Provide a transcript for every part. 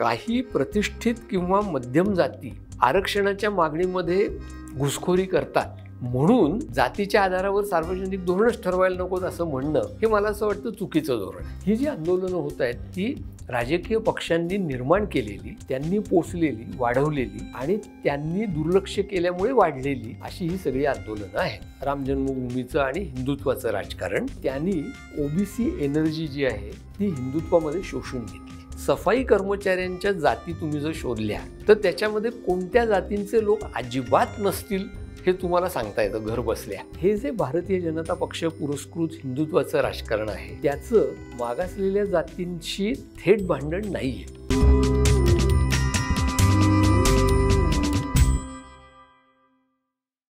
काही प्रतिष्ठित किंवा मध्यम जाती आरक्षणाच्या मागणीमध्ये घुसखोरी करतात म्हणून जातीच्या आधारावर सार्वजनिक धोरणच ठरवायला नकोत असं म्हणणं हे मला असं वाटतं चुकीचं धोरण ही जी आंदोलनं होत आहेत ती राजकीय पक्षांनी निर्माण केलेली त्यांनी पोचलेली वाढवलेली आणि त्यांनी दुर्लक्ष केल्यामुळे वाढलेली अशी ही सगळी आंदोलनं आहेत राम जन्मभूमीचं आणि हिंदुत्वाचं राजकारण त्यांनी ओबीसी एनर्जी जी आहे ती हिंदुत्वामध्ये शोषून घेतली सफाई कर्मचाऱ्यांच्या जाती तुम्ही जर शोधल्या तर त्याच्यामध्ये कोणत्या जातींचे लोक अजिबात नसतील हे तुम्हाला सांगता येतं घर बसल्या हे जे भारतीय जनता पक्ष पुरस्कृत हिंदुत्वाचं राजकारण आहे त्याचं मागासलेल्या जातींशी थेट भांडण नाहीये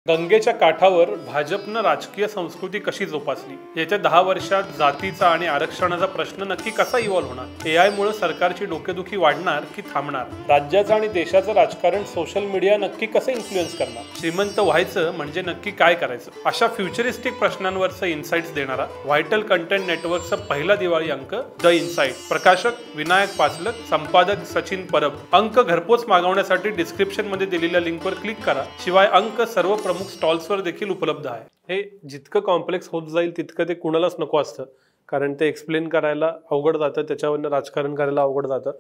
गंगेच्या काठावर भाजपनं राजकीय संस्कृती कशी जोपासली येत्या दहा वर्षात जातीचा आणि आरक्षणाचा प्रश्न नक्की कसा इव्हॉल्व्ह होणार एआय मुळे सरकारची डोकेदुखी वाढणार की थांबणार राज्याचं आणि देशाचं राजकारण सोशल मीडिया नक्की कसं इन्फ्लुएन्स करणार श्रीमंत व्हायचं म्हणजे नक्की काय करायचं अशा फ्युचरिस्टिक प्रश्नांवरचं इन्साइट देणारा व्हायटल कंटेंट नेटवर्कचा पहिला दिवाळी अंक द इन्साइट प्रकाशक विनायक पाचलक संपादक सचिन परब अंक घरपोच मागवण्यासाठी डिस्क्रिप्शन मध्ये दिलेल्या लिंकवर क्लिक करा शिवाय अंक सर्व प्रमुख स्टॉल्सवर देखील उपलब्ध आहे हे जितकं कॉम्प्लेक्स होत जाईल तितकं ते कुणालाच नको असतं कारण ते एक्सप्लेन करायला अवघड जातं त्याच्यावरनं राजकारण करायला अवघड जातं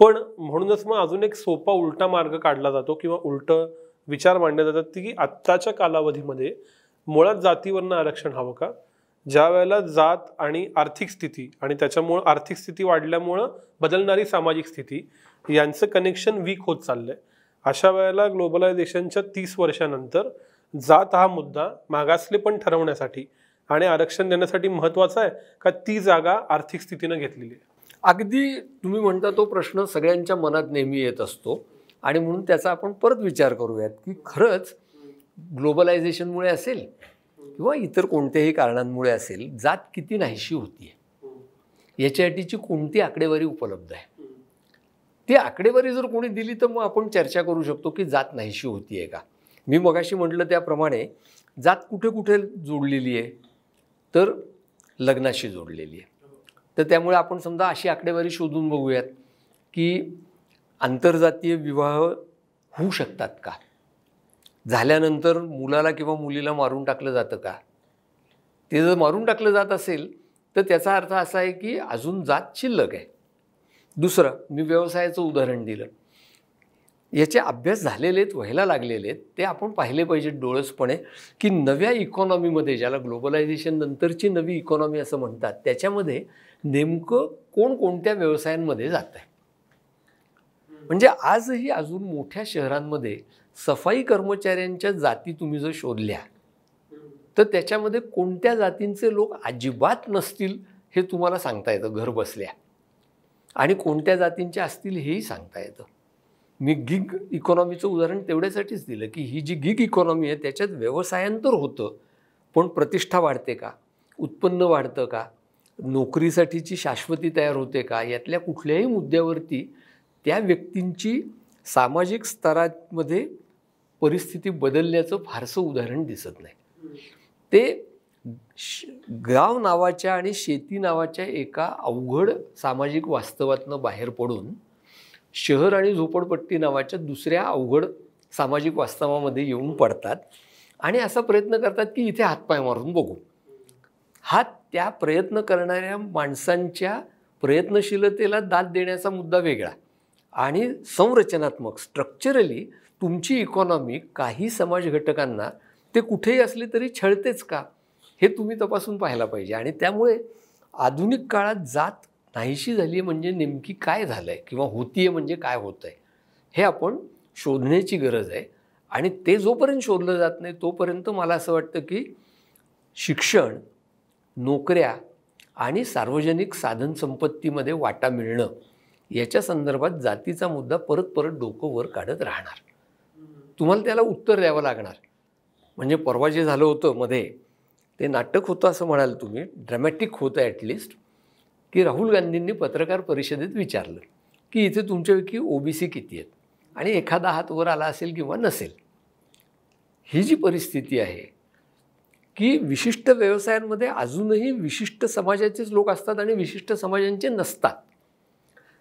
पण म्हणूनच मग अजून एक सोपा उलटा मार्ग काढला जातो किंवा उलट विचार मांडले जातात की आत्ताच्या कालावधीमध्ये मुळात जातीवरनं आरक्षण हवं का ज्या वेळेला जात आणि आर्थिक स्थिती आणि त्याच्यामुळं आर्थिक स्थिती वाढल्यामुळं बदलणारी सामाजिक स्थिती यांचं कनेक्शन वीक होत चाललंय अशा वेळेला ग्लोबलायझेशनच्या तीस वर्षानंतर जात हा मुद्दा मागासले पण ठरवण्यासाठी आणि आरक्षण देण्यासाठी महत्वाचा आहे का ती जागा आर्थिक स्थितीनं घेतलेली आहे अगदी तुम्ही म्हणता तो प्रश्न सगळ्यांच्या मनात नेहमी येत असतो आणि म्हणून त्याचा आपण परत विचार करूयात की खरंच ग्लोबलायझेशनमुळे असेल किंवा इतर कोणत्याही कारणांमुळे असेल जात किती नाहीशी होती आहे याच्यासाठीची कोणती आकडेवारी उपलब्ध आहे ती आकडेवारी जर कोणी दिली तर मग आपण चर्चा करू शकतो की जात नाहीशी होती आहे का मी मगाशी म्हटलं त्याप्रमाणे जात कुठे कुठे जोडलेली आहे तर लग्नाशी जोडलेली आहे तर त्यामुळे आपण समजा अशी आकडेवारी शोधून बघूयात की आंतरजातीय विवाह होऊ शकतात का झाल्यानंतर मुलाला किंवा मुलीला मारून टाकलं जातं का ते जर मारून टाकलं जात असेल तर त्याचा अर्थ असा आहे की अजून जात शिल्लक आहे दुसरं मी व्यवसायाचं उदाहरण दिलं याचे अभ्यास झालेले आहेत व्हायला लागलेले आहेत ते आपण पाहिले पाहिजे डोळसपणे की नव्या इकॉनॉमीमध्ये ज्याला ग्लोबलायझेशन नंतरची नवी इकॉनॉमी असं म्हणतात त्याच्यामध्ये नेमकं कोणकोणत्या व्यवसायांमध्ये जात आहे म्हणजे आजही अजून मोठ्या शहरांमध्ये सफाई कर्मचाऱ्यांच्या जाती तुम्ही जर शोधल्या तर त्याच्यामध्ये कोणत्या जातींचे लोक अजिबात नसतील हे तुम्हाला सांगता येतं घर बसल्या आणि कोणत्या जातींचे असतील हेही सांगता येतं मी गिग इकॉनॉमीचं उदाहरण तेवढ्यासाठीच दिलं की ही जी गिग इकॉनॉमी आहे त्याच्यात व्यवसायांतर होतं पण प्रतिष्ठा वाढते का उत्पन्न वाढतं का नोकरीसाठीची शाश्वती तयार होते का यातल्या कुठल्याही मुद्द्यावरती त्या व्यक्तींची सामाजिक स्तरामध्ये परिस्थिती बदलल्याचं फारसं उदाहरण दिसत नाही ते गाव नावाच्या आणि शेती नावाच्या एका अवघड सामाजिक वास्तवातनं बाहेर पडून शहर आणि झोपडपट्टी नावाच्या दुसऱ्या अवघड सामाजिक वास्तवामध्ये येऊन पडतात आणि असा प्रयत्न करतात की इथे हातपाय मारून बघू हा त्या प्रयत्न करणाऱ्या माणसांच्या प्रयत्नशीलतेला दाद देण्याचा मुद्दा वेगळा आणि संरचनात्मक स्ट्रक्चरली तुमची इकॉनॉमी काही समाज घटकांना ते कुठेही असले तरी छळतेच का हे तुम्ही तपासून पाहायला पाहिजे आणि त्यामुळे आधुनिक काळात जात नाहीशी झाली आहे म्हणजे नेमकी काय झालं आहे किंवा होती आहे म्हणजे काय होतं आहे हे आपण शोधण्याची गरज आहे आणि ते जोपर्यंत शोधलं जात नाही तोपर्यंत मला असं वाटतं की शिक्षण नोकऱ्या आणि सार्वजनिक संपत्तीमध्ये वाटा मिळणं याच्या संदर्भात जातीचा मुद्दा परत परत डोकं वर काढत राहणार तुम्हाला त्याला उत्तर द्यावं लागणार म्हणजे परवा जे झालं होतं मध्ये ते नाटक होतं असं म्हणाल तुम्ही ड्रॅमॅटिक होतं ॲटलिस्ट की राहुल गांधींनी पत्रकार परिषदेत विचारलं की इथे तुमच्यापैकी ओबीसी किती आहेत आणि एखादा हात वर आला असेल किंवा नसेल ही जी परिस्थिती आहे की विशिष्ट व्यवसायांमध्ये अजूनही विशिष्ट समाजाचेच लोक असतात आणि विशिष्ट समाजांचे नसतात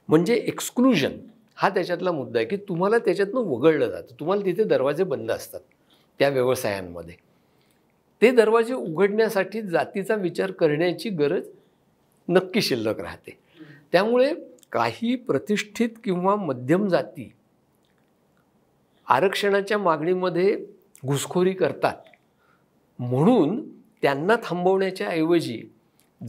म्हणजे एक्सक्लुजन हा त्याच्यातला मुद्दा आहे की तुम्हाला त्याच्यातनं वगळलं जातं तुम्हाला तिथे दरवाजे बंद असतात त्या व्यवसायांमध्ये ते दरवाजे उघडण्यासाठी जातीचा विचार करण्याची गरज नक्की शिल्लक राहते त्यामुळे काही प्रतिष्ठित किंवा मध्यम जाती आरक्षणाच्या मागणीमध्ये घुसखोरी करतात म्हणून त्यांना थांबवण्याच्या ऐवजी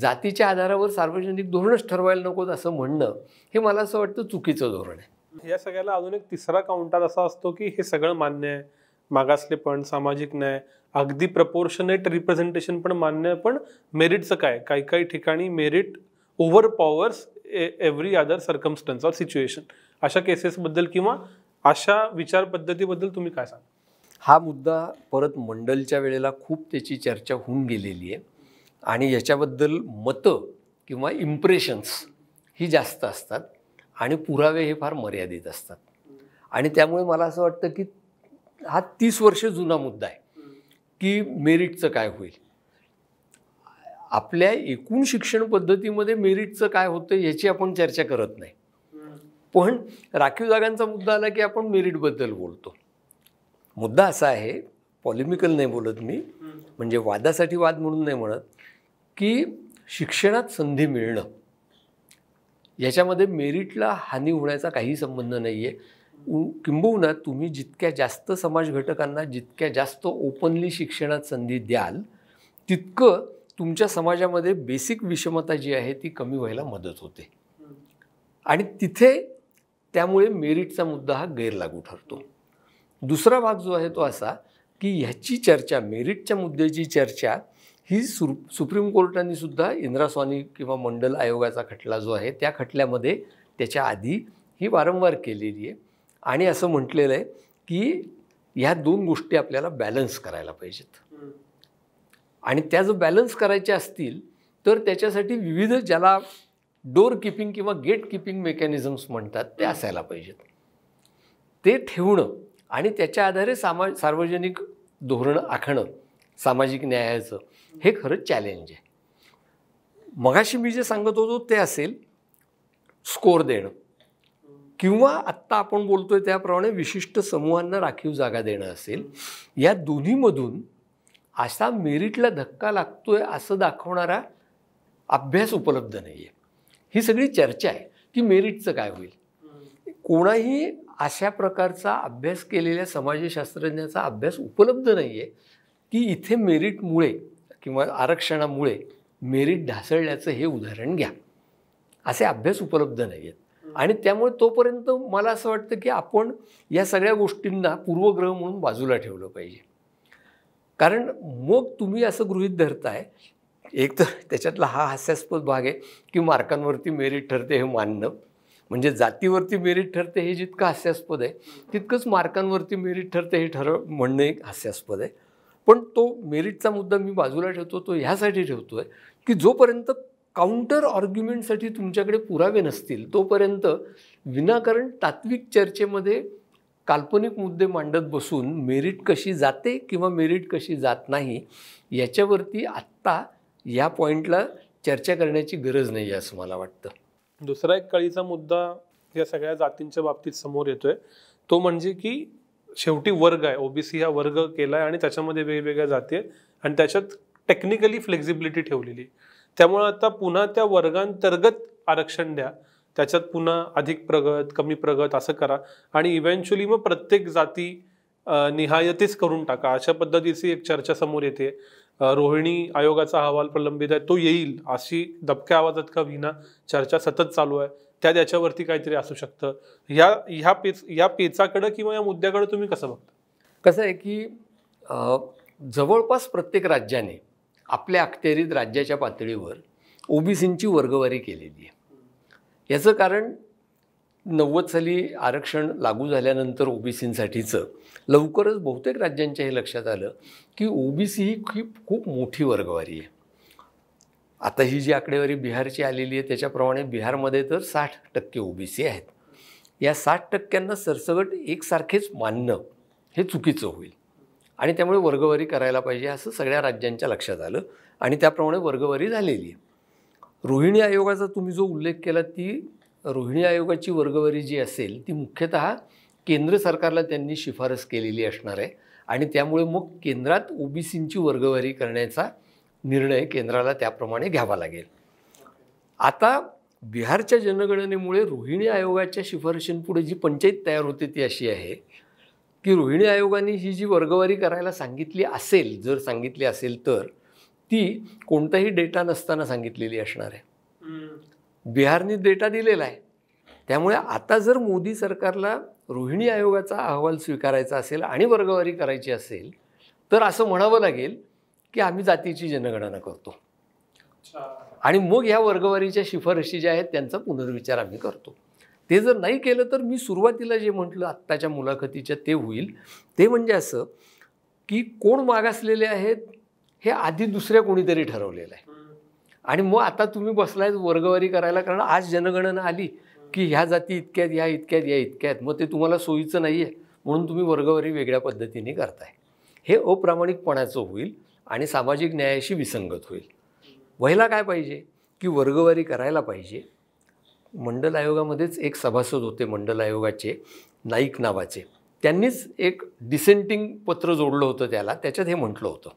जातीच्या आधारावर सार्वजनिक धोरणच ठरवायला नकोत असं म्हणणं हे मला असं वाटतं चुकीचं धोरण आहे या सगळ्याला अजून एक तिसरा काउंटर असा असतो की हे सगळं मान्य आहे मागासलेपण सामाजिक न्याय अगदी प्रपोर्शनेट रिप्रेझेंटेशन पण मान्य पण मेरिटचं काय काही काही ठिकाणी merit over powers every other circumstance or situation अशा केसेसबद्दल किंवा अशा विचारपद्धतीबद्दल तुम्ही काय सांगा हा मुद्दा परत मंडलच्या वेळेला खूप त्याची चर्चा होऊन गेलेली आहे आणि याच्याबद्दल मतं किंवा इम्प्रेशन्स ही जास्त असतात आणि पुरावे हे फार मर्यादित असतात आणि त्यामुळे मला असं वाटतं की हा तीस वर्ष जुना मुद्दा आहे की मेरिटचं काय होईल आपल्या एकूण शिक्षण पद्धतीमध्ये मेरिटचं काय होतं याची आपण चर्चा करत नाही पण राखीव जागांचा मुद्दा आला की आपण मेरिटबद्दल बोलतो मुद्दा असा आहे पॉलिमिकल नाही बोलत मी म्हणजे वादासाठी वाद म्हणून नाही म्हणत की शिक्षणात संधी मिळणं याच्यामध्ये मेरिटला हानी होण्याचा काही संबंध नाही आहे उ किंबहुना तुम्ही जितक्या जास्त समाज घटकांना जितक्या जास्त ओपनली शिक्षणात संधी द्याल तितकं तुमच्या समाजामध्ये बेसिक विषमता जी आहे ती कमी व्हायला मदत होते आणि तिथे त्यामुळे मेरिटचा मुद्दा हा गैरलागू ठरतो दुसरा भाग जो आहे तो असा की ह्याची चर्चा मेरिटच्या मुद्द्याची चर्चा ही सुप्रीम कोर्टाने सुद्धा इंद्रास्वानी किंवा मंडल आयोगाचा खटला जो आहे त्या खटल्यामध्ये त्याच्या आधी ही वारंवार केलेली आहे आणि असं म्हटलेलं आहे की ह्या दोन गोष्टी आपल्याला बॅलन्स करायला पाहिजेत आणि त्या जर बॅलन्स करायच्या असतील तर त्याच्यासाठी विविध ज्याला डोर किपिंग किंवा गेट किपिंग मेकॅनिझम्स म्हणतात ते असायला पाहिजेत ते ठेवणं आणि त्याच्या आधारे सामा सार्वजनिक धोरणं आखणं सामाजिक न्यायाचं हे खरं चॅलेंज आहे मगाशी मी जे सांगत होतो ते असेल स्कोर देणं किंवा आत्ता आपण बोलतोय त्याप्रमाणे विशिष्ट समूहांना राखीव जागा देणं असेल या दोन्हीमधून असा मेरिटला धक्का लागतोय असं दाखवणारा अभ्यास उपलब्ध नाही आहे ही सगळी चर्चा आहे की मेरिटचं काय होईल कोणाही अशा प्रकारचा अभ्यास केलेल्या समाजशास्त्रज्ञाचा अभ्यास उपलब्ध नाही आहे की इथे मेरिटमुळे किंवा आरक्षणामुळे मेरिट ढासळल्याचं हे उदाहरण घ्या असे अभ्यास उपलब्ध नाही आहेत आणि त्यामुळे तोपर्यंत मला असं वाटतं की आपण या सगळ्या गोष्टींना पूर्वग्रह म्हणून बाजूला ठेवलं पाहिजे कारण मग तुम्ही असं गृहित धरताय एक तर त्याच्यातला हा हास्यास्पद भाग आहे की मार्कांवरती मेरिट ठरते हे मानणं म्हणजे जातीवरती मेरिट ठरते हे जितकं हास्यास्पद आहे तितकंच मार्कांवरती मेरिट ठरते हे ठरव म्हणणं एक हास्यास्पद आहे पण तो मेरिटचा मुद्दा मी बाजूला ठेवतो तो ह्यासाठी ठेवतो आहे की जोपर्यंत काउंटर ऑर्ग्युमेंटसाठी तुमच्याकडे पुरावे नसतील तोपर्यंत विनाकारण तात्विक चर्चेमध्ये काल्पनिक मुद्दे मांडत बसून मेरिट कशी जाते किंवा मेरिट कशी जात नाही याच्यावरती आत्ता या पॉईंटला चर्चा करण्याची गरज नाही आहे असं मला वाटतं दुसरा एक कळीचा मुद्दा या सगळ्या जातींच्या बाबतीत समोर येतोय तो म्हणजे की शेवटी वर्ग आहे ओबीसी हा वर्ग केला आहे आणि त्याच्यामध्ये वेगवेगळ्या जाती आहेत आणि त्याच्यात टेक्निकली फ्लेक्झिबिलिटी ठेवलेली आहे त्यामुळं आता पुन्हा त्या वर्गांतर्गत आरक्षण द्या त्याच्यात पुन्हा अधिक प्रगत कमी प्रगत असं करा आणि इव्हेंच्युअली मग प्रत्येक जाती निहायतीच करून टाका अशा पद्धतीची एक चर्चा समोर येते रोहिणी आयोगाचा अहवाल प्रलंबित आहे तो येईल अशी दबक्या आवाजात का विना चर्चा सतत चालू आहे त्या त्याच्यावरती काहीतरी असू शकतं ह्या ह्या पेच या पेचाकडं किंवा या मुद्द्याकडं तुम्ही कसं बघता कसं आहे की जवळपास प्रत्येक राज्याने आपल्या अखत्यारीत राज्याच्या पातळीवर ओबीसींची वर्गवारी केलेली आहे याचं कारण नव्वद साली आरक्षण लागू झाल्यानंतर ओबीसींसाठीचं लवकरच बहुतेक राज्यांच्या हे लक्षात आलं की ओबीसी ही खूप खूप मोठी वर्गवारी आहे आता ही जी आकडेवारी बिहारची आलेली आहे त्याच्याप्रमाणे बिहारमध्ये तर साठ टक्के ओबीसी आहेत या साठ टक्क्यांना सरसगट एकसारखेच मानणं हे चुकीचं होईल आणि त्यामुळे वर्गवारी करायला पाहिजे असं सगळ्या राज्यांच्या लक्षात आलं आणि त्याप्रमाणे वर्गवारी झालेली आहे रोहिणी आयोगाचा तुम्ही जो उल्लेख केला ती रोहिणी आयोगाची वर्गवारी जी असेल ती मुख्यतः केंद्र सरकारला त्यांनी शिफारस केलेली असणार आहे आणि त्यामुळे मग केंद्रात ओबीसींची वर्गवारी करण्याचा निर्णय केंद्राला त्याप्रमाणे घ्यावा लागेल आता बिहारच्या जनगणनेमुळे रोहिणी आयोगाच्या शिफारशींपुढे जी पंचायत तयार होते ती अशी आहे की रोहिणी आयोगाने ही जी वर्गवारी करायला सांगितली असेल जर सांगितली असेल तर ती कोणताही डेटा नसताना सांगितलेली असणार आहे बिहारने डेटा दिलेला आहे त्यामुळे आता जर मोदी सरकारला रोहिणी आयोगाचा अहवाल स्वीकारायचा असेल आणि वर्गवारी करायची असेल तर असं म्हणावं लागेल की आम्ही जातीची जनगणना करतो आणि मग ह्या वर्गवारीच्या शिफारशी ज्या आहेत त्यांचा पुनर्विचार आम्ही करतो ते जर नाही केलं तर मी सुरुवातीला जे म्हटलं आत्ताच्या मुलाखतीच्या ते होईल ते म्हणजे असं की कोण मागासलेले आहेत हे आधी दुसऱ्या कोणीतरी ठरवलेलं आहे आणि मग आता तुम्ही बसलाय वर्गवारी करायला कारण आज जनगणना आली की ह्या जाती इतक्यात ह्या इतक्यात या इतक्यात मग ते तुम्हाला सोयीचं नाही आहे म्हणून तुम्ही वर्गवारी वेगळ्या पद्धतीने करताय हे अप्रामाणिकपणाचं होईल आणि सामाजिक न्यायाशी विसंगत होईल व्हायला काय पाहिजे की वर्गवारी करायला पाहिजे मंडल आयोगामध्येच एक सभासद होते मंडल आयोगाचे नाईक नावाचे त्यांनीच एक डिसेंटिंग पत्र जोडलं होतं त्याला त्याच्यात हे म्हटलं होतं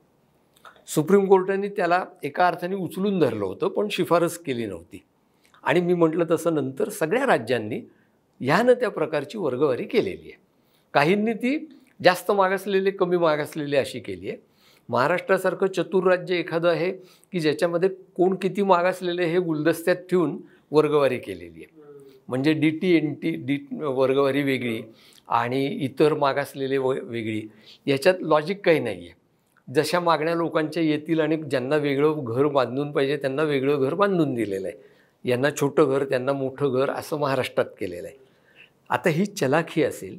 सुप्रीम कोर्टाने त्याला एका अर्थाने उचलून धरलं होतं पण शिफारस केली नव्हती आणि मी म्हटलं तसं नंतर सगळ्या राज्यांनी ह्यानं त्या प्रकारची वर्गवारी केलेली आहे काहींनी ती जास्त मागासलेले कमी मागासलेले अशी केली आहे महाराष्ट्रासारखं चतुर राज्य एखादं आहे की ज्याच्यामध्ये कोण किती मागासलेले हे गुलदस्त्यात ठेवून वर्गवारी केलेली आहे म्हणजे D T N T D वर्गवारी वेगळी आणि इतर मागासलेले व वेगळी याच्यात लॉजिक काही नाही आहे जशा मागण्या लोकांच्या येतील आणि ज्यांना वेगळं घर बांधून पाहिजे त्यांना वेगळं घर बांधून दिलेलं आहे यांना छोटं घर त्यांना मोठं घर असं महाराष्ट्रात केलेलं आहे आता ही चलाखी असेल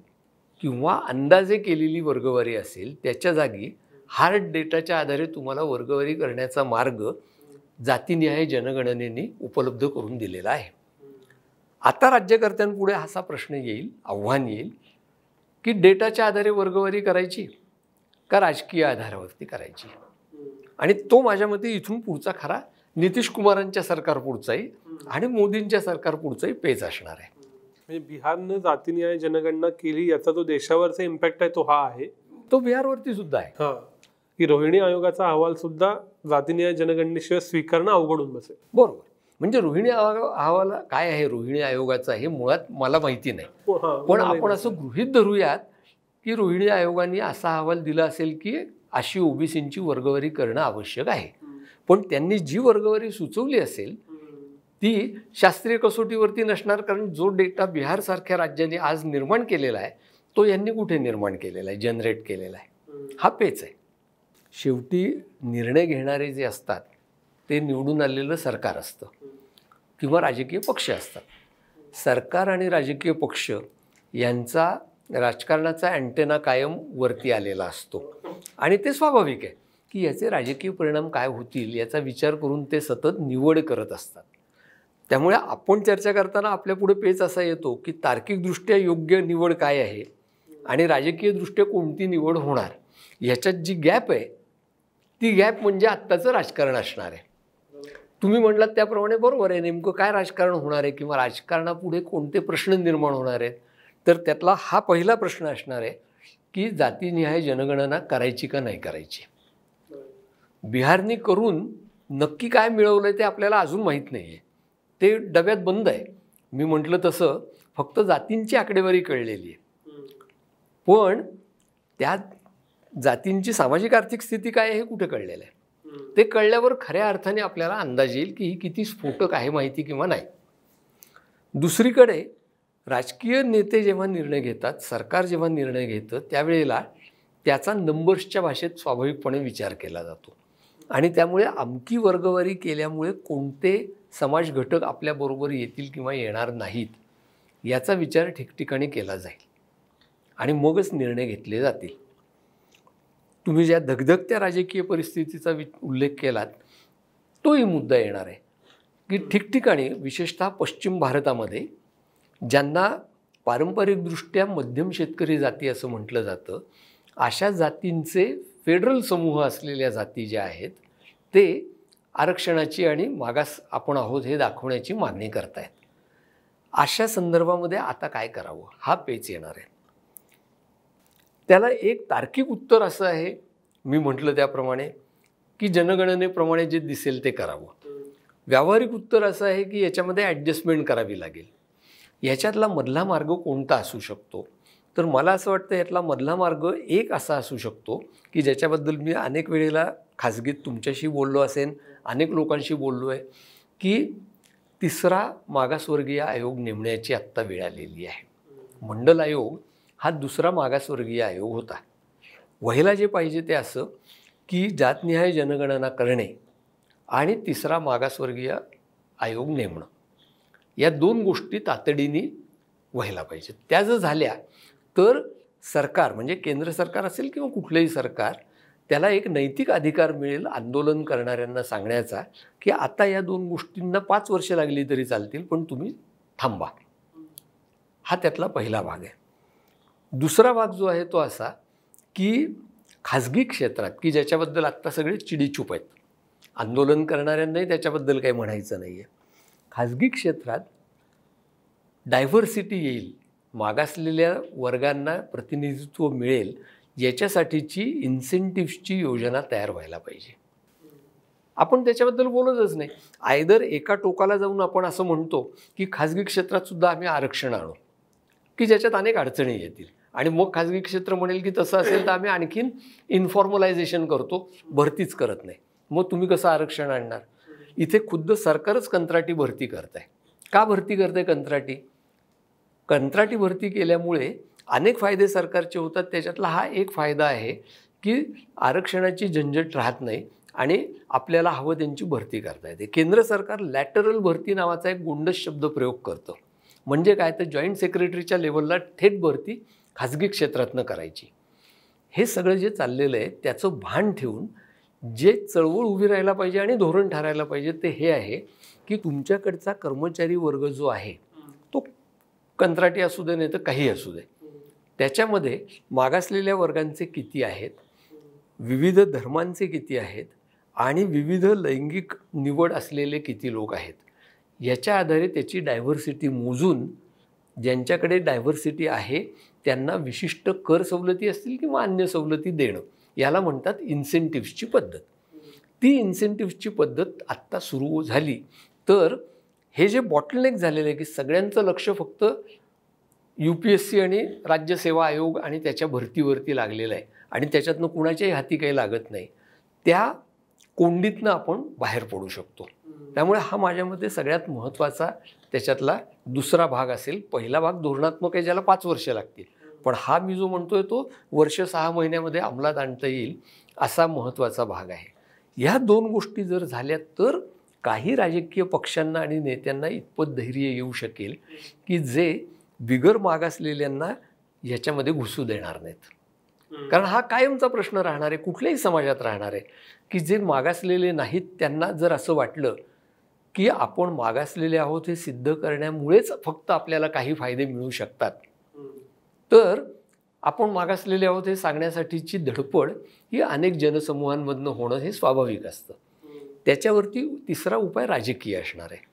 किंवा अंदाजे केलेली वर्गवारी असेल त्याच्या जागी हार्ड डेटाच्या आधारे तुम्हाला वर्गवारी करण्याचा मार्ग जातीनिहाय जनगणनेने उपलब्ध करून दिलेला आहे आता राज्यकर्त्यांपुढे असा प्रश्न येईल आव्हान येईल की डेटाच्या आधारे वर्गवारी करायची का राजकीय आधारावरती करायची आणि तो माझ्या मते इथून पुढचा खरा नितीश कुमारांच्या सरकार पुढचाही आणि मोदींच्या सरकार पुढचाही पेच असणार आहे म्हणजे बिहारनं जातीनिहाय जनगणना केली याचा जो देशावरचा इम्पॅक्ट आहे तो हा आहे तो बिहारवरती सुद्धा आहे की रोहिणी आयोगाचा अहवाल सुद्धा जातीनिहाय जनगणनेशिवाय स्वीकारणं अवघडून बसेल बरोबर म्हणजे रोहिणी अहवाल काय आहे रोहिणी आयोगाचा हे मुळात मला माहिती नाही हो, पण आपण असं गृहित धरूयात की रोहिणी आयोगाने असा अहवाल दिला असेल की अशी ओबीसींची वर्गवारी करणं आवश्यक आहे पण त्यांनी जी वर्गवारी सुचवली असेल ती शास्त्रीय कसोटीवरती नसणार कारण जो डेटा बिहारसारख्या राज्याने आज निर्माण केलेला आहे तो यांनी कुठे निर्माण केलेला आहे जनरेट केलेला आहे हा पेच आहे शेवटी निर्णय घेणारे जे असतात ते निवडून आलेलं सरकार असतं किंवा राजकीय पक्ष असतात सरकार आणि राजकीय पक्ष यांचा राजकारणाचा अँटेना कायम वरती आलेला असतो आणि ते स्वाभाविक आहे की याचे राजकीय परिणाम काय होतील याचा विचार करून ते सतत निवड करत असतात त्यामुळे आपण चर्चा करताना आपल्यापुढे पेच असा येतो की तार्किकदृष्ट्या योग्य निवड काय आहे आणि राजकीयदृष्ट्या कोणती निवड होणार ह्याच्यात जी गॅप आहे ती गॅप म्हणजे आत्ताचं राजकारण असणार आहे तुम्ही म्हटलात त्याप्रमाणे बरोबर आहे नेमकं काय राजकारण होणार आहे किंवा राजकारणापुढे कोणते प्रश्न निर्माण होणार आहेत तर त्यातला हा पहिला प्रश्न असणार आहे की जातीनिहाय जनगणना करायची का नाही करायची बिहारनी करून नक्की काय मिळवलं आहे ते आपल्याला अजून माहीत नाही आहे ते डब्यात बंद आहे मी म्हटलं तसं फक्त जातींची आकडेवारी कळलेली आहे पण त्यात जातींची सामाजिक आर्थिक स्थिती काय हे कुठे कळलेलं आहे ते कळल्यावर खऱ्या अर्थाने आपल्याला अंदाज येईल की ही किती स्फोटक आहे माहिती किंवा नाही दुसरीकडे राजकीय नेते जेव्हा निर्णय घेतात सरकार जेव्हा निर्णय घेतं त्यावेळेला त्याचा नंबर्सच्या भाषेत स्वाभाविकपणे विचार केला जातो आणि त्यामुळे अमकी वर्गवारी केल्यामुळे कोणते समाज घटक आपल्याबरोबर येतील किंवा येणार नाहीत याचा विचार ठिकठिकाणी केला जाईल आणि मगच निर्णय घेतले जातील तुम्ही ज्या धगधगत्या राजकीय परिस्थितीचा वि उल्लेख केलात तोही मुद्दा येणार आहे की ठिकठिकाणी विशेषतः पश्चिम भारतामध्ये ज्यांना पारंपरिकदृष्ट्या मध्यम शेतकरी जाती असं म्हटलं जातं अशा जातींचे फेडरल समूह असलेल्या जाती ज्या आहेत ते आरक्षणाची आणि मागास आपण आहोत हे दाखवण्याची मागणी आहेत अशा संदर्भामध्ये आता काय करावं हा पेच येणार आहे त्याला एक तार्किक उत्तर असं आहे मी म्हटलं त्याप्रमाणे की जनगणनेप्रमाणे जे दिसेल ते करावं व्यावहारिक उत्तर असं आहे की याच्यामध्ये ॲडजस्टमेंट करावी लागेल ह्याच्यातला मधला मार्ग कोणता असू शकतो तर मला असं वाटतं यातला मधला मार्ग एक असा असू शकतो की ज्याच्याबद्दल मी अनेक वेळेला खाजगीत तुमच्याशी बोललो असेन अनेक लोकांशी बोललो आहे की तिसरा मागासवर्गीय आयोग नेमण्याची आत्ता वेळ आलेली आहे मंडल आयोग हा दुसरा मागासवर्गीय आयोग होता व्हायला जे पाहिजे ते असं की जातनिहाय जनगणना करणे आणि तिसरा मागासवर्गीय आयोग नेमणं या दोन गोष्टी तातडीने व्हायला पाहिजे त्या जर झाल्या तर सरकार म्हणजे केंद्र सरकार असेल किंवा कुठलंही सरकार त्याला एक नैतिक अधिकार मिळेल आंदोलन करणाऱ्यांना सांगण्याचा की आता या दोन गोष्टींना पाच वर्ष लागली तरी चालतील पण तुम्ही थांबा हा त्यातला पहिला भाग आहे दुसरा भाग जो आहे तो असा की खाजगी क्षेत्रात की ज्याच्याबद्दल आत्ता सगळे चिडीचूप आहेत आंदोलन करणाऱ्यांनाही त्याच्याबद्दल काही म्हणायचं नाही आहे खाजगी क्षेत्रात डायव्हर्सिटी येईल मागासलेल्या वर्गांना प्रतिनिधित्व मिळेल याच्यासाठीची इन्सेंटिव्हची योजना तयार व्हायला पाहिजे आपण त्याच्याबद्दल बोलतच नाही आयदर एका टोकाला जाऊन आपण असं म्हणतो की खाजगी क्षेत्रातसुद्धा आम्ही आरक्षण आणू की ज्याच्यात अनेक अडचणी येतील आणि मग खाजगी क्षेत्र म्हणेल की तसं असेल तर आम्ही आणखीन इन्फॉर्मलायझेशन करतो भरतीच करत नाही मग तुम्ही कसं आरक्षण आणणार इथे खुद्द सरकारच कंत्राटी भरती करत आहे का भरती आहे कंत्राटी कंत्राटी भरती केल्यामुळे अनेक फायदे सरकारचे होतात त्याच्यातला हा एक फायदा आहे की आरक्षणाची झंझट राहत नाही आणि आपल्याला हवं त्यांची भरती करता येते केंद्र सरकार लॅटरल भरती नावाचा एक गोंडस शब्द प्रयोग करतं म्हणजे काय तर जॉईंट सेक्रेटरीच्या लेवलला थेट भरती खाजगी क्षेत्रातनं करायची हे सगळं जे चाललेलं आहे त्याचं भान ठेवून जे चळवळ उभी राहायला पाहिजे आणि धोरण ठरायला पाहिजे ते हे आहे की तुमच्याकडचा कर्मचारी वर्ग जो आहे तो कंत्राटी असू दे नाही तर काही असू दे त्याच्यामध्ये मागासलेल्या वर्गांचे किती आहेत विविध धर्मांचे किती आहेत आणि विविध लैंगिक निवड असलेले किती लोक आहेत याच्या आधारे त्याची डायव्हर्सिटी मोजून ज्यांच्याकडे डायव्हर्सिटी आहे त्यांना विशिष्ट कर सवलती असतील किंवा अन्य सवलती देणं याला म्हणतात इन्सेंटिव्सची पद्धत ती इन्सेंटिव्हची पद्धत आत्ता सुरू झाली तर हे जे बॉटलनेक झालेलं आहे की सगळ्यांचं लक्ष फक्त यू पी एस सी आणि राज्य सेवा आयोग आणि त्याच्या भरतीवरती लागलेलं आहे आणि त्याच्यातनं कुणाच्याही हाती काही लागत नाही त्या कोंडीतनं आपण बाहेर पडू शकतो त्यामुळे हा माझ्यामध्ये सगळ्यात महत्त्वाचा त्याच्यातला दुसरा भाग असेल पहिला भाग धोरणात्मक आहे ज्याला पाच वर्ष लागतील पण हा मी जो म्हणतोय तो वर्ष सहा महिन्यामध्ये अंमलात आणता येईल असा महत्त्वाचा भाग आहे ह्या दोन गोष्टी जर झाल्या तर काही राजकीय पक्षांना आणि नेत्यांना इतपत धैर्य येऊ शकेल की जे बिगर मागासलेल्यांना ह्याच्यामध्ये घुसू देणार नाहीत कारण हा कायमचा प्रश्न राहणार आहे कुठल्याही समाजात राहणार आहे की जे मागासलेले नाहीत त्यांना जर असं वाटलं की आपण मागासलेले आहोत हे सिद्ध करण्यामुळेच फक्त आपल्याला काही फायदे मिळू शकतात तर आपण मागासलेले आहोत हे सांगण्यासाठीची धडपड ही अनेक जनसमूहांमधनं होणं हे स्वाभाविक असतं त्याच्यावरती तिसरा उपाय राजकीय असणार आहे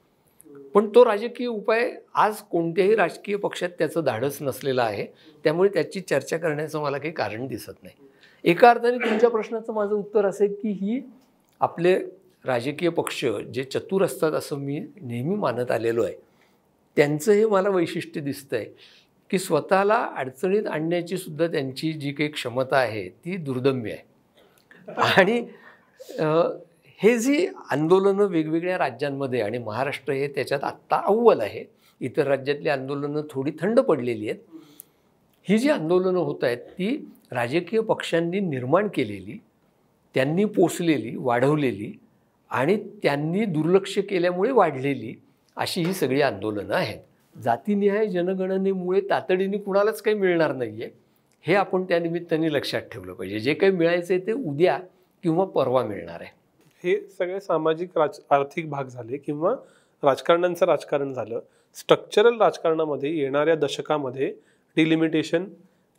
पण तो राजकीय उपाय आज कोणत्याही राजकीय पक्षात त्याचं धाडस नसलेलं आहे त्यामुळे त्याची चर्चा करण्याचं मला काही कारण दिसत नाही एका अर्थाने तुमच्या प्रश्नाचं माझं उत्तर असेल की ही आपले राजकीय पक्ष जे चतुर असतात असं मी नेहमी मानत आलेलो आहे त्यांचं हे मला वैशिष्ट्य दिसतं आहे की स्वतःला अडचणीत आणण्याची सुद्धा त्यांची जी काही क्षमता आहे ती दुर्दम्य आहे आणि हे जी आंदोलनं वेगवेगळ्या राज्यांमध्ये आणि महाराष्ट्र हे त्याच्यात आत्ता अव्वल आहे इतर राज्यातली आंदोलनं थोडी थंड पडलेली आहेत ही जी आंदोलनं होत आहेत ती राजकीय पक्षांनी निर्माण केलेली त्यांनी पोचलेली वाढवलेली आणि त्यांनी दुर्लक्ष केल्यामुळे वाढलेली अशी ही सगळी आंदोलनं आहेत जातीनिहाय जनगणनेमुळे तातडीने कुणालाच काही मिळणार नाही आहे हे आपण त्यानिमित्ताने लक्षात ठेवलं पाहिजे जे काही मिळायचं आहे ते उद्या किंवा परवा मिळणार आहे हे सगळे सामाजिक राज आर्थिक भाग झाले किंवा राजकारणांचं राजकारण झालं स्ट्रक्चरल राजकारणामध्ये येणाऱ्या दशकामध्ये डिलिमिटेशन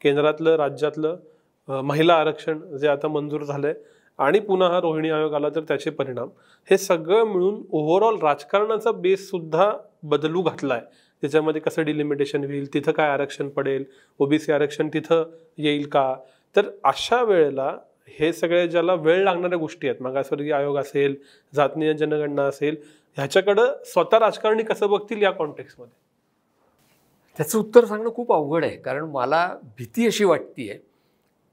केंद्रातलं राज्यातलं महिला आरक्षण जे आता मंजूर झालं आहे आणि पुन्हा हा रोहिणी आयोग आला तर त्याचे परिणाम हे सगळं मिळून ओव्हरऑल राजकारणाचा बेससुद्धा बदलू घातला आहे त्याच्यामध्ये कसं डिलिमिटेशन होईल तिथं काय आरक्षण पडेल ओबीसी आरक्षण तिथं येईल का तर अशा वेळेला हे सगळे ज्याला वेळ लागणाऱ्या गोष्टी आहेत मागासवर्गीय आयोग असेल जातनीय जनगणना असेल ह्याच्याकडं स्वतः राजकारणी कसं बघतील या कॉन्टेक्समध्ये त्याचं उत्तर सांगणं खूप अवघड आहे कारण मला भीती अशी वाटते आहे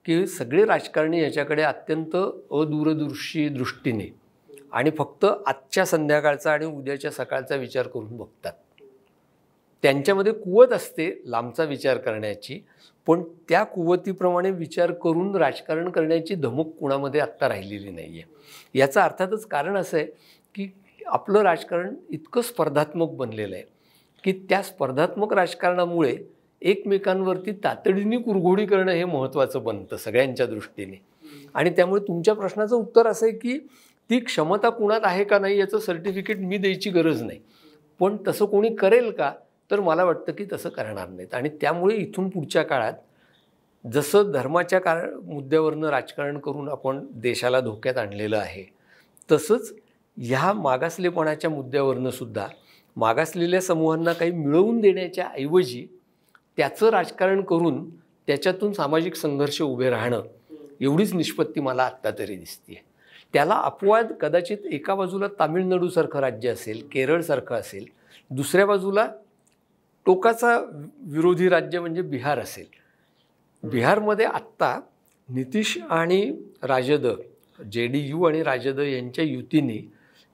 की सगळे राजकारणी याच्याकडे अत्यंत अदूरदृशी दृष्टीने आणि फक्त आजच्या संध्याकाळचा आणि उद्याच्या सकाळचा विचार करून बघतात त्यांच्यामध्ये कुवत असते लांबचा विचार करण्याची पण त्या कुवतीप्रमाणे विचार करून राजकारण करण्याची धमक कुणामध्ये आत्ता राहिलेली नाही आहे याचा अर्थातच कारण असं आहे की आपलं राजकारण इतकं स्पर्धात्मक बनलेलं आहे की त्या स्पर्धात्मक राजकारणामुळे एकमेकांवरती तातडीने कुरघोडी करणं हे महत्त्वाचं बनतं सगळ्यांच्या दृष्टीने आणि त्यामुळे तुमच्या प्रश्नाचं उत्तर असं आहे की ती क्षमता कुणात आहे का नाही याचं सर्टिफिकेट मी द्यायची गरज नाही पण तसं कोणी करेल का तर मला वाटतं की तसं करणार नाहीत आणि त्यामुळे इथून पुढच्या काळात जसं धर्माच्या कार मुद्द्यावरनं राजकारण करून आपण देशाला धोक्यात आणलेलं आहे तसंच ह्या मागासलेपणाच्या मुद्द्यावरनं सुद्धा मागासलेल्या समूहांना काही मिळवून देण्याच्या ऐवजी त्याचं राजकारण करून त्याच्यातून सामाजिक संघर्ष उभे राहणं एवढीच निष्पत्ती मला आत्ता तरी दिसते त्याला अपवाद कदाचित एका बाजूला तामिळनाडूसारखं राज्य असेल केरळसारखं असेल दुसऱ्या बाजूला टोकाचा विरोधी राज्य म्हणजे बिहार असेल बिहारमध्ये आत्ता नितीश आणि राजद जे डी यू आणि राजद यांच्या युतीने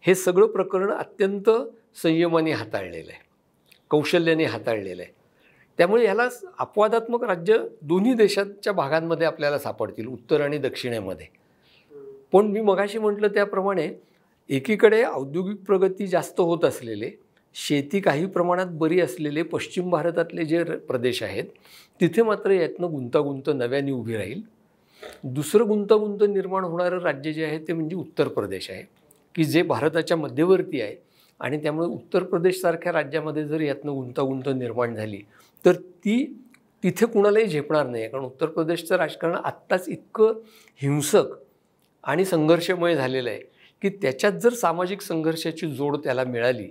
हे सगळं प्रकरण अत्यंत संयमाने हाताळलेलं आहे कौशल्याने हाताळलेलं आहे त्यामुळे ह्याला अपवादात्मक राज्य दोन्ही देशांच्या भागांमध्ये आपल्याला सापडतील उत्तर आणि दक्षिणेमध्ये पण मी मगाशी म्हटलं त्याप्रमाणे एकीकडे औद्योगिक प्रगती जास्त होत असलेले शेती काही प्रमाणात बरी असलेले पश्चिम भारतातले जे प्रदेश आहेत तिथे मात्र यातनं गुंतागुंत नव्याने उभी राहील दुसरं गुंतागुंत निर्माण होणारं राज्य जे आहे ते म्हणजे उत्तर प्रदेश आहे की जे भारताच्या मध्यवर्ती आहे आणि त्यामुळे उत्तर प्रदेशसारख्या राज्यामध्ये जर यातनं गुंतागुंत निर्माण झाली तर ती तिथे कुणालाही झेपणार नाही कारण उत्तर प्रदेशचं राजकारण आत्ताच इतकं हिंसक आणि संघर्षमय झालेलं आहे की त्याच्यात जर सामाजिक संघर्षाची जोड त्याला मिळाली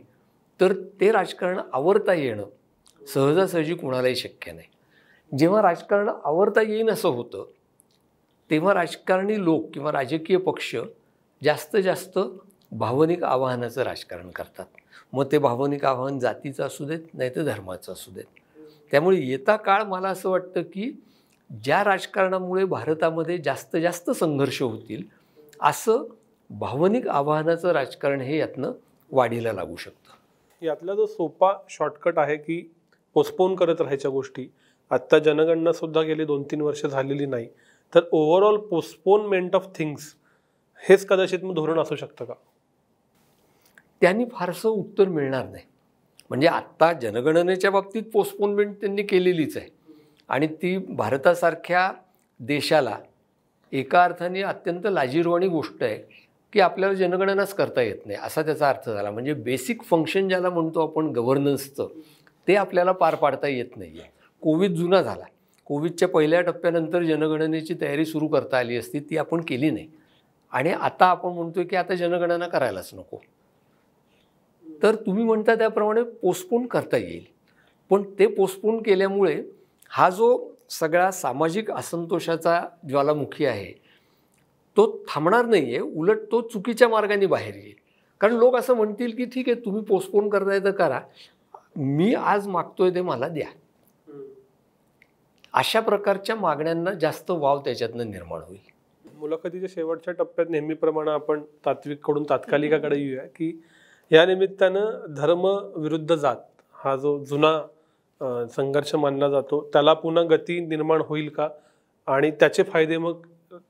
तर ते राजकारण आवरता येणं सहजासहजी कुणालाही शक्य नाही जेव्हा राजकारण आवरता येईन असं होतं तेव्हा राजकारणी लोक किंवा राजकीय पक्ष जास्त जास्त भावनिक आवाहनाचं राजकारण करतात मग ते भावनिक आव्हान जातीचं असू देत नाही तर धर्माचं असू देत त्यामुळे येता काळ मला असं वाटतं की ज्या राजकारणामुळे भारतामध्ये जास्त जास्त संघर्ष होतील असं भावनिक आव्हानाचं राजकारण हे यातनं वाढीला लागू शकतं यातला जो सोपा शॉर्टकट आहे की पोस्टपोन करत राहायच्या गोष्टी आत्ता जनगणना सुद्धा गेली दोन तीन वर्ष झालेली नाही तर ओव्हरऑल पोस्टपोनमेंट ऑफ थिंग्स हेच कदाचित मग धोरण असू शकतं का त्यांनी फारसं उत्तर मिळणार नाही म्हणजे आत्ता जनगणनेच्या बाबतीत पोस्टपोनमेंट त्यांनी केलेलीच आहे आणि ती भारतासारख्या देशाला एका अर्थाने अत्यंत लाजीरवाणी गोष्ट आहे की आपल्याला जनगणनाच करता येत नाही असा त्याचा अर्थ झाला म्हणजे बेसिक फंक्शन ज्याला म्हणतो आपण गव्हर्नन्सचं ते आपल्याला पार पाडता येत नाही आहे कोविड जुना झाला कोविडच्या पहिल्या टप्प्यानंतर जनगणनेची तयारी सुरू करता आली असती ती आपण केली नाही आणि आता आपण म्हणतो की आता जनगणना करायलाच नको तर तुम्ही म्हणता त्याप्रमाणे पोस्टपोन करता येईल पण ते पोस्टपोन केल्यामुळे हा जो सगळा सामाजिक असंतोषाचा ज्वालामुखी आहे तो थांबणार नाही आहे उलट तो चुकीच्या मार्गाने बाहेर येईल कारण लोक असं म्हणतील की ठीक आहे तुम्ही पोस्टपोन करताय तर करा मी आज मागतोय ते मला द्या अशा प्रकारच्या मागण्यांना जास्त वाव त्याच्यातनं निर्माण होईल मुलाखतीच्या शेवटच्या टप्प्यात नेहमीप्रमाणे आपण तात्विककडून तात्कालिकाकडे येऊया की या निमित्तानं धर्म विरुद्ध जात हा जो जुना संघर्ष मानला जातो त्याला पुन्हा गती निर्माण होईल का आणि त्याचे फायदे मग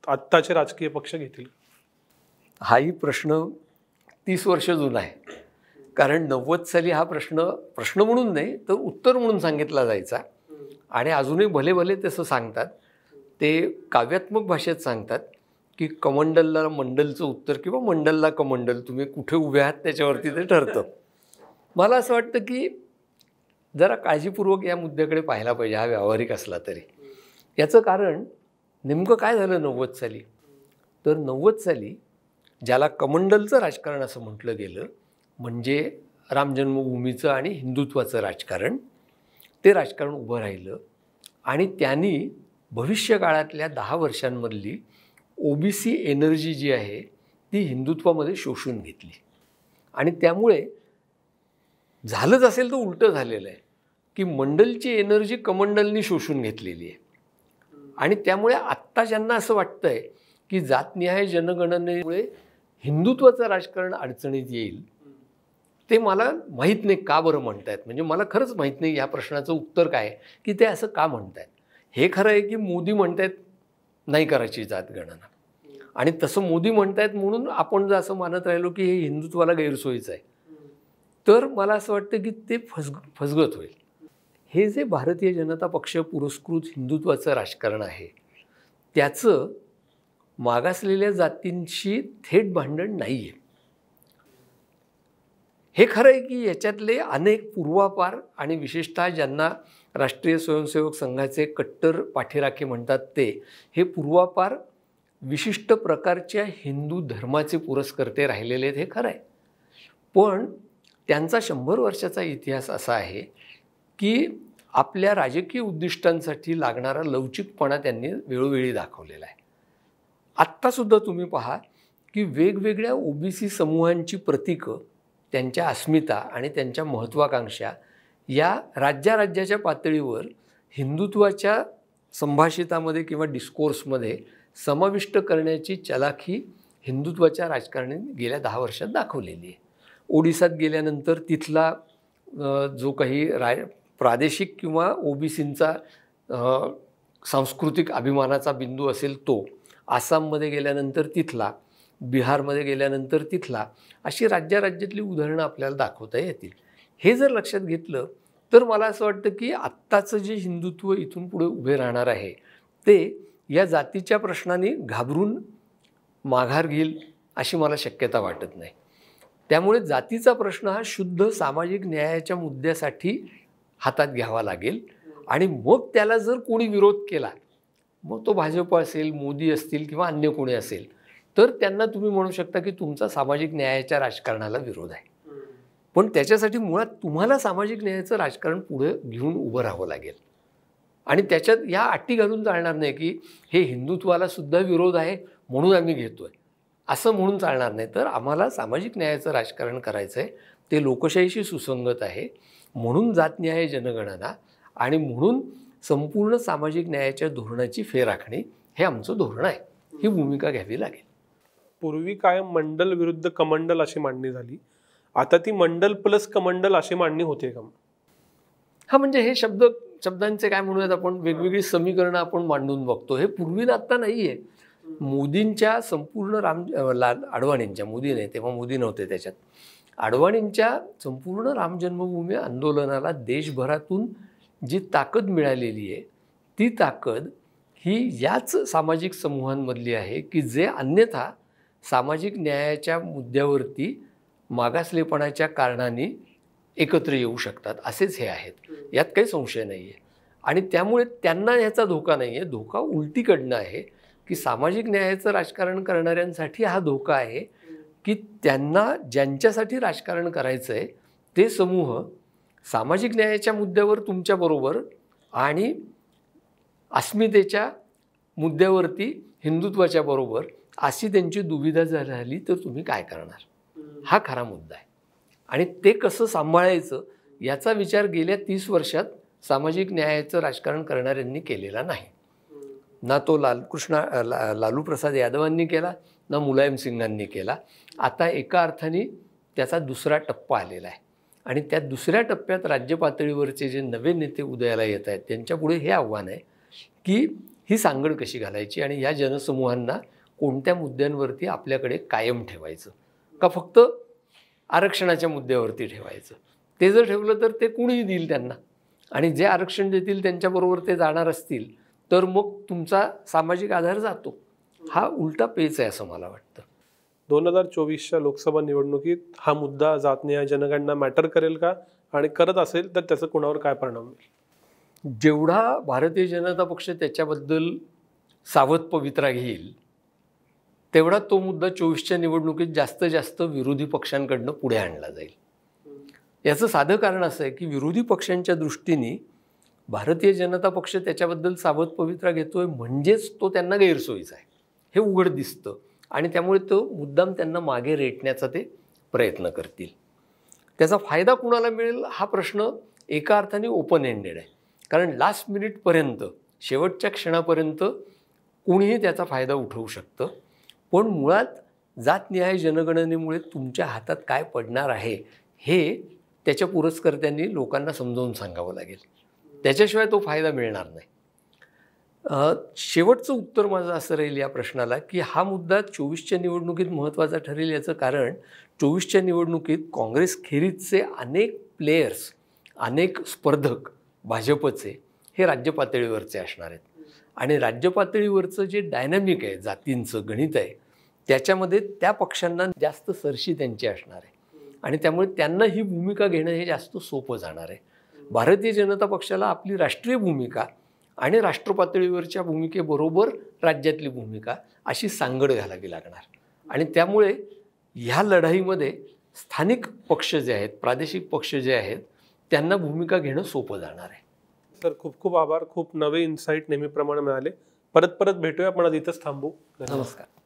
आत्ताचे राजकीय पक्ष घेतील हाही प्रश्न तीस वर्ष जुना आहे कारण नव्वद साली हा प्रश्न प्रश्न म्हणून नाही तर उत्तर म्हणून सांगितला जायचा आणि अजूनही भले भले तसं सांगतात ते काव्यात्मक भाषेत सांगतात की कमंडलला मंडलचं उत्तर किंवा मंडलला कमंडल तुम्ही कुठे उभे आहात त्याच्यावरती ते ठरतं मला असं वाटतं की जरा काळजीपूर्वक या मुद्द्याकडे पाहायला पाहिजे हा व्यावहारिक असला तरी याचं कारण नेमकं काय झालं नव्वद साली तर नव्वद साली ज्याला कमंडलचं राजकारण असं म्हटलं गेलं म्हणजे राम जन्मभूमीचं आणि हिंदुत्वाचं राजकारण ते राजकारण उभं राहिलं आणि त्यांनी भविष्यकाळातल्या दहा वर्षांमधली ओबीसी एनर्जी जी आहे ती हिंदुत्वामध्ये शोषून घेतली आणि त्यामुळे झालंच असेल तर उलटं झालेलं आहे की मंडलची एनर्जी कमंडलनी शोषून घेतलेली आहे आणि त्यामुळे आत्ता ज्यांना असं वाटतंय की जातनिहाय जनगणनेमुळे हिंदुत्वाचं राजकारण अडचणीत येईल ते मला माहीत नाही का बरं आहेत म्हणजे मला खरंच माहीत नाही या प्रश्नाचं उत्तर काय की ते असं का आहेत हे खरं आहे की मोदी आहेत नाही करायची जात गणना आणि तसं मोदी आहेत म्हणून आपण जर असं मानत राहिलो की हे हिंदुत्वाला गैरसोयीचं आहे तर मला असं वाटतं की ते फसग फसगत होईल हे जे भारतीय जनता पक्ष पुरस्कृत हिंदुत्वाचं राजकारण आहे त्याचं मागासलेल्या जातींशी थेट भांडण नाही आहे हे खरं आहे की याच्यातले अनेक पूर्वापार आणि विशेषतः ज्यांना राष्ट्रीय स्वयंसेवक संघाचे कट्टर पाठीराखे म्हणतात ते हे पूर्वापार विशिष्ट प्रकारच्या हिंदू धर्माचे पुरस्कर्ते राहिलेले आहेत हे खरं आहे पण त्यांचा शंभर वर्षाचा इतिहास असा आहे की आपल्या राजकीय उद्दिष्टांसाठी लागणारा लवचिकपणा त्यांनी वेळोवेळी दाखवलेला आहे आत्तासुद्धा तुम्ही पहा की वेगवेगळ्या ओबीसी समूहांची प्रतीकं त्यांच्या अस्मिता आणि त्यांच्या महत्त्वाकांक्षा या राज्याच्या पातळीवर हिंदुत्वाच्या संभाषितामध्ये किंवा डिस्कोर्समध्ये समाविष्ट करण्याची चलाखी हिंदुत्वाच्या राजकारणी गेल्या दहा वर्षात दाखवलेली आहे ओडिसात गेल्यानंतर तिथला जो काही राय प्रादेशिक किंवा ओबीसींचा सांस्कृतिक अभिमानाचा बिंदू असेल तो आसाममध्ये गेल्यानंतर तिथला बिहारमध्ये गेल्यानंतर तिथला अशी राज्याराज्यातली उदाहरणं आपल्याला दाखवता येतील हे जर लक्षात घेतलं तर मला असं वाटतं की आत्ताचं जे हिंदुत्व इथून पुढे उभे राहणार आहे ते या जातीच्या प्रश्नाने घाबरून माघार घेईल अशी मला शक्यता वाटत नाही त्यामुळे जातीचा प्रश्न हा शुद्ध सामाजिक न्यायाच्या मुद्द्यासाठी हातात घ्यावा लागेल आणि मग त्याला जर कोणी विरोध केला मग तो भाजप असेल मोदी असतील किंवा अन्य कोणी असेल तर त्यांना तुम्ही म्हणू शकता की तुमचा सामाजिक न्यायाच्या राजकारणाला विरोध आहे पण त्याच्यासाठी मुळात तुम्हाला सामाजिक न्यायाचं राजकारण पुढे घेऊन उभं राहावं लागेल आणि त्याच्यात या अटी घालून चालणार नाही की हे हिंदुत्वाला सुद्धा विरोध आहे म्हणून आम्ही घेतो आहे असं म्हणून चालणार नाही तर आम्हाला सामाजिक न्यायाचं राजकारण करायचं आहे ते लोकशाहीशी सुसंगत आहे म्हणून जात न्याय जनगणना आणि म्हणून संपूर्ण सामाजिक न्यायाच्या धोरणाची फेराखणी हे आमचं धोरण आहे ही भूमिका घ्यावी लागेल पूर्वी कायम मंडल विरुद्ध कमंडल अशी मांडणी झाली आता ती मंडल प्लस कमंडल अशी मांडणी होते का हा म्हणजे हे शब्द शब्दांचे काय म्हणूयात आपण वेगवेगळी समीकरणं आपण मांडून बघतो हे पूर्वीला आत्ता नाही आहे मोदींच्या संपूर्ण राम लाल अडवाणींच्या मोदी नाही तेव्हा मोदी नव्हते त्याच्यात अडवाणींच्या संपूर्ण रामजन्मभूमी आंदोलनाला देशभरातून जी ताकद मिळालेली आहे ती ताकद ही याच सामाजिक समूहांमधली आहे की जे अन्यथा सामाजिक न्यायाच्या मुद्द्यावरती मागासलेपणाच्या कारणाने एकत्र येऊ शकतात असेच हे आहेत यात काही संशय नाही आहे आणि त्यामुळे त्यांना ह्याचा धोका नाही आहे धोका उलटीकडनं आहे की सामाजिक न्यायाचं राजकारण करणाऱ्यांसाठी हा धोका आहे की त्यांना ज्यांच्यासाठी राजकारण करायचं आहे ते समूह सामाजिक न्यायाच्या मुद्द्यावर तुमच्याबरोबर आणि अस्मितेच्या मुद्द्यावरती हिंदुत्वाच्या बरोबर अशी त्यांची दुविधा झाली तर तुम्ही काय करणार हा खरा मुद्दा आहे आणि ते कसं सांभाळायचं याचा विचार गेल्या तीस वर्षात सामाजिक न्यायाचं राजकारण करणाऱ्यांनी केलेला नाही ना तो लाल कृष्णा ला प्रसाद यादवांनी केला ना मुलायम सिंगांनी केला आता एका अर्थाने त्याचा दुसरा टप्पा आलेला आहे आणि त्या दुसऱ्या टप्प्यात राज्य पातळीवरचे जे नवे नेते उदयाला येत आहेत त्यांच्यापुढे हे आव्हान आहे की ही सांगड कशी घालायची आणि या जनसमूहांना कोणत्या मुद्द्यांवरती आपल्याकडे कायम ठेवायचं का फक्त आरक्षणाच्या मुद्द्यावरती ठेवायचं ते जर ठेवलं तर ते कुणीही देईल त्यांना आणि जे आरक्षण देतील त्यांच्याबरोबर ते जाणार असतील तर मग तुमचा सामाजिक आधार जातो हा उलटा पेच आहे असं मला वाटतं दोन हजार चोवीसच्या लोकसभा निवडणुकीत हा मुद्दा जात या जनगणना मॅटर करेल का आणि करत असेल तर त्याचा कोणावर काय परिणाम होईल जेवढा भारतीय जनता पक्ष त्याच्याबद्दल सावध पवित्रा घेईल तेवढा तो मुद्दा चोवीसच्या निवडणुकीत जास्त जास्त विरोधी पक्षांकडनं पुढे आणला जाईल याचं साधं कारण असं आहे की विरोधी पक्षांच्या दृष्टीने भारतीय जनता पक्ष त्याच्याबद्दल सावध पवित्रा घेतोय म्हणजेच तो त्यांना गैरसोयीचा आहे हे उघड दिसतं आणि त्यामुळे तो मुद्दाम त्यांना मागे रेटण्याचा ते प्रयत्न करतील त्याचा फायदा कुणाला मिळेल हा प्रश्न एका अर्थाने ओपन एंडेड आहे कारण लास्ट मिनिटपर्यंत शेवटच्या क्षणापर्यंत कुणीही त्याचा फायदा उठवू शकतं पण मुळात जातनिहाय जनगणनेमुळे तुमच्या हातात काय पडणार आहे हे त्याच्या पुरस्कर्त्यांनी लोकांना समजावून सांगावं लागेल त्याच्याशिवाय तो फायदा मिळणार नाही शेवटचं उत्तर माझं असं राहील या प्रश्नाला की हा मुद्दा चोवीसच्या निवडणुकीत महत्त्वाचा ठरेल याचं कारण चोवीसच्या निवडणुकीत काँग्रेस खेरीजचे अनेक प्लेयर्स अनेक स्पर्धक भाजपचे हे राज्य पातळीवरचे असणार आहेत आणि राज्य पातळीवरचं जे डायनॅमिक आहे जातींचं गणित आहे त्याच्यामध्ये त्या पक्षांना जास्त सरशी त्यांची असणार आहे आणि त्यामुळे त्यांना ही भूमिका घेणं हे जास्त सोपं जाणार आहे भारतीय जनता पक्षाला आपली राष्ट्रीय भूमिका आणि राष्ट्रपातळीवरच्या भूमिकेबरोबर राज्यातली भूमिका अशी सांगड घालावी लागणार आणि त्यामुळे ह्या लढाईमध्ये स्थानिक पक्ष जे आहेत प्रादेशिक पक्ष जे आहेत त्यांना भूमिका घेणं सोपं जाणार आहे सर खूप खूप आभार खूप नवे इन्साईट नेहमीप्रमाणे मिळाले परत परत भेटूया आपण आज इथंच थांबू नमस्कार